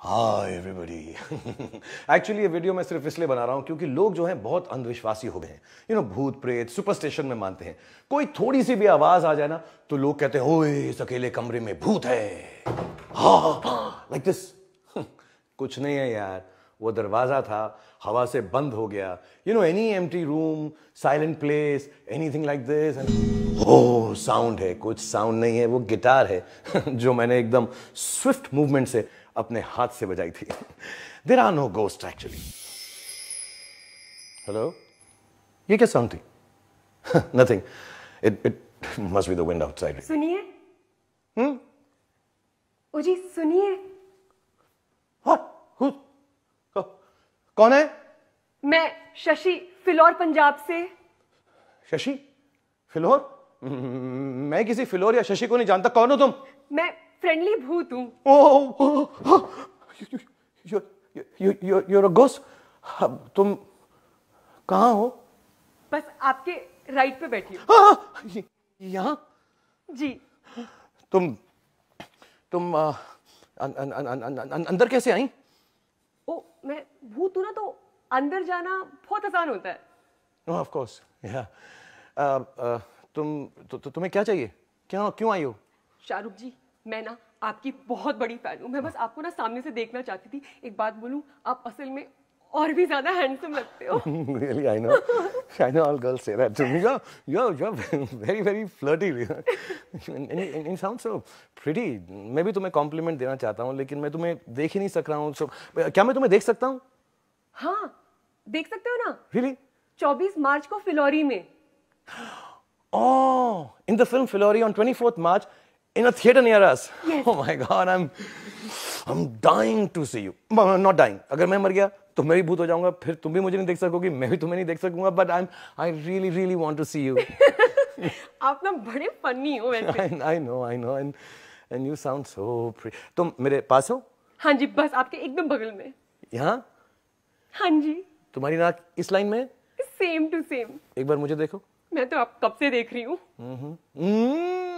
हाय everybody actually ये video मैं सिर्फ इसलिए बना रहा हूँ क्योंकि लोग जो हैं बहुत अंधविश्वासी हो गए हैं यू नो भूत प्रेत सुपरस्टेशन में मानते हैं कोई थोड़ी सी भी आवाज आ जाए ना तो लोग कहते हैं ओए इस अकेले कमरे में भूत है लाइक हाँ, दिस हाँ, हाँ, कुछ नहीं है यार वो दरवाज़ा था हवा से बंद हो गया you know any um room silent place anything like this हो साउंड है कुछ साउंड नहीं है वो गिटार है जो मैंने एकदम स्विफ्ट मूवमेंट से अपने हाथ से बजाई थी there are no ghost actually hello ये क्या साउंड थी nothing it it must be the wind outside सुनिए हम्म hmm? उजी सुनिए व्हाट हु oh, कौन है मैं शशि फिलोर पंजाब से शशि फिलोर hmm, मैं किसी फिलोर या शशि को नहीं जानता कौन हो तुम मैं फ्रेंडली भूत हूँ तुम कहाँ हो बस आपके राइट पे बैठी ah, यहाँ जी तुम तुम आ, uh, अन, अन, अन, अंदर कैसे आई ओ मैं भूत हूँ ना तो अंदर जाना बहुत आसान होता है ऑफ कोर्स या तुम तु, तु, तुम्हें क्या चाहिए क्या क्यों आई हो शाहरुख जी मैं ना आपकी बहुत बड़ी फैन हूँ मैं बस आपको ना सामने से देखना चाहती थी एक बात बोलूँ आप असल में और भी ज्यादा हैंडसम लगते हो really i know i know all girls say that to me you're you're, you're very very flirty and, and, and so pretty मैं भी तुम्हें कॉम्प्लीमेंट देना चाहता हूँ लेकिन मैं तुम्हें देख ही नहीं सक रहा हूँ so, क्या मैं तुम्हें देख सकता हूँ हाँ देख सकते हो ना really चौबीस मार्च को फिलोरी में oh in the film Phillauri on 24th March in a theater near us. Yes. Oh my God, I'm I'm dying to see you. I'm not dying. अगर मैं मर गया तो मैं भी भूत हो जाऊंगा फिर तुम भी मुझे नहीं देख सकोगी मैं भी तुम्हें नहीं देख सकूंगा but I I really really want to see you आप ना बड़े फनी हो I know I know and and you sound so प्री तुम मेरे पास हो हाँ जी बस आपके एकदम बगल में यहाँ हाँ जी तुम्हारी नाक इस लाइन में सेम टू सेम एक बार मुझे देखो मैं तो आप कब से देख रही हूँ हम्म, हम्म।